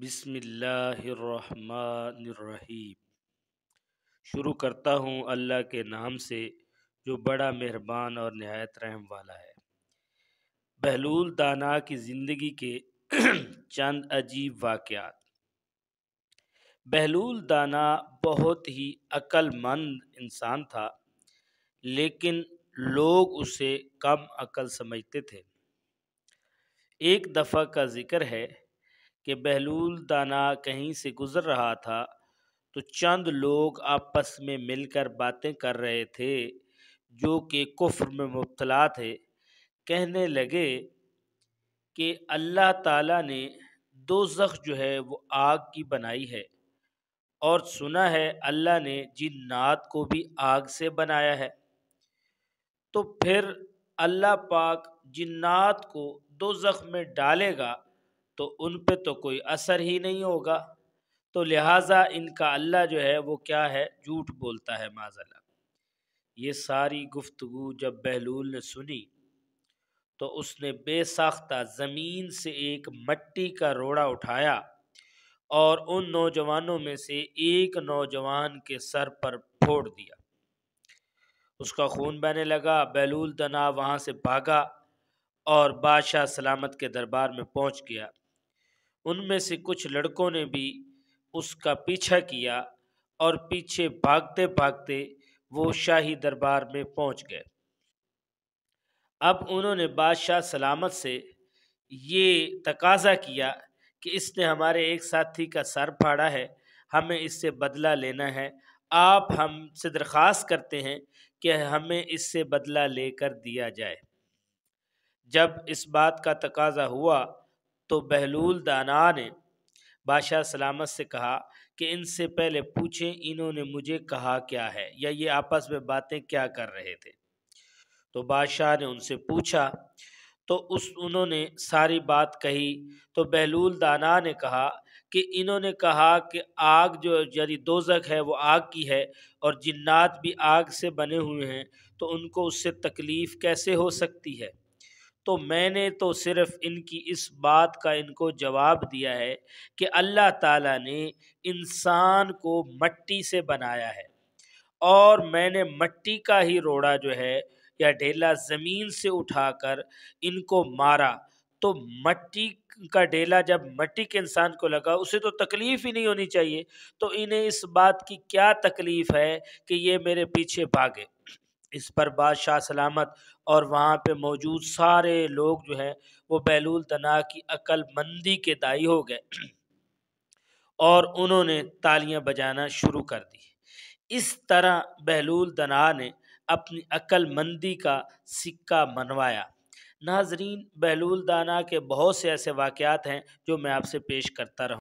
बिसमीम शुरू करता हूँ अल्लाह के नाम से जो बड़ा मेहरबान और नहायत रहम वाला है बहलूल दाना की ज़िंदगी के चंद अजीब वाक़ बहलूल दाना बहुत ही अक्लमंद इंसान था लेकिन लोग उसे कम अकल समझते थे एक दफ़ा का ज़िक्र है कि बहलूल दाना कहीं से गुज़र रहा था तो चंद लोग आपस में मिलकर बातें कर रहे थे जो कि कुफ्र में मुबतला थे कहने लगे कि अल्लाह ताला ने दो जो है वो आग की बनाई है और सुना है अल्लाह ने जिन्नात को भी आग से बनाया है तो फिर अल्लाह पाक जिन्नात को दो में डालेगा तो उन पे तो कोई असर ही नहीं होगा तो लिहाजा इनका अल्लाह जो है वो क्या है झूठ बोलता है माजल्ला ये सारी गुफ्तु जब बहलूल ने सुनी तो उसने बेसाख्ता ज़मीन से एक मट्टी का रोड़ा उठाया और उन नौजवानों में से एक नौजवान के सर पर फोड़ दिया उसका खून बहने लगा बैलूल तना वहाँ से भागा और बादशाह सलामत के दरबार में पहुँच गया उनमें से कुछ लड़कों ने भी उसका पीछा किया और पीछे भागते भागते वो शाही दरबार में पहुंच गए अब उन्होंने बादशाह सलामत से ये तकाजा किया कि इसने हमारे एक साथी का सर फाड़ा है हमें इससे बदला लेना है आप हम से दरख्वास्त करते हैं कि हमें इससे बदला लेकर दिया जाए जब इस बात का तकाजा हुआ तो बहलूल दाना ने बादशाह सलामत से कहा कि इनसे पहले पूछें इन्होंने मुझे कहा क्या है या ये आपस में बातें क्या कर रहे थे तो बादशाह ने उनसे पूछा तो उस उन्होंने सारी बात कही तो बहलूल दाना ने कहा कि इन्होंने कहा कि आग जो यानी दोजक है वो आग की है और जिन्नात भी आग से बने हुए हैं तो उनको उससे तकलीफ़ कैसे हो सकती है तो मैंने तो सिर्फ इनकी इस बात का इनको जवाब दिया है कि अल्लाह ताला ने इंसान को मट्टी से बनाया है और मैंने मट्टी का ही रोड़ा जो है या ढेला ज़मीन से उठाकर इनको मारा तो मट्टी का डेला जब मट्टी के इंसान को लगा उसे तो तकलीफ़ ही नहीं होनी चाहिए तो इन्हें इस बात की क्या तकलीफ़ है कि ये मेरे पीछे भागे इस पर बादशाह सलामत और वहाँ पे मौजूद सारे लोग जो हैं वो बैलूल तना की मंदी के दाई हो गए और उन्होंने तालियां बजाना शुरू कर दी इस तरह बहलूल दना ने अपनी मंदी का सिक्का मनवाया नाजरीन बहलूल दाना के बहुत से ऐसे वाक़ हैं जो मैं आपसे पेश करता रहूँ